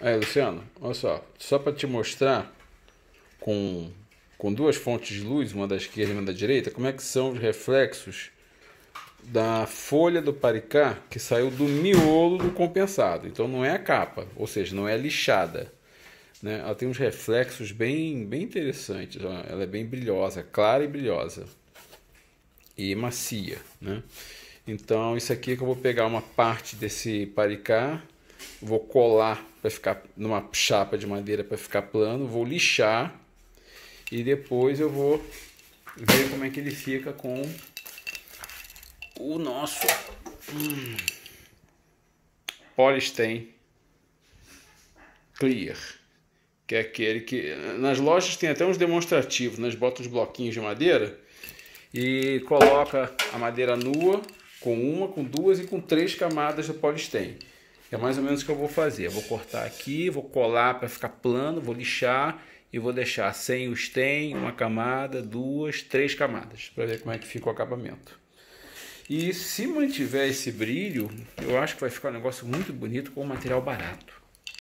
Aí, Luciano, olha só. Só para te mostrar com, com duas fontes de luz, uma da esquerda e uma da direita, como é que são os reflexos da folha do paricá que saiu do miolo do compensado. Então não é a capa, ou seja, não é lixada. Né? Ela tem uns reflexos bem, bem interessantes. Ela é bem brilhosa, clara e brilhosa. E macia. Né? Então isso aqui é que eu vou pegar uma parte desse paricá vou colar para ficar numa chapa de madeira para ficar plano, vou lixar e depois eu vou ver como é que ele fica com o nosso hum, Clear, que é aquele que nas lojas tem até uns demonstrativos, Nas né? bota os bloquinhos de madeira e coloca a madeira nua com uma, com duas e com três camadas de polystyrene. É mais ou menos o que eu vou fazer. Eu vou cortar aqui, vou colar para ficar plano, vou lixar e vou deixar sem o stem, uma camada, duas, três camadas, para ver como é que fica o acabamento. E se mantiver esse brilho, eu acho que vai ficar um negócio muito bonito com um material barato.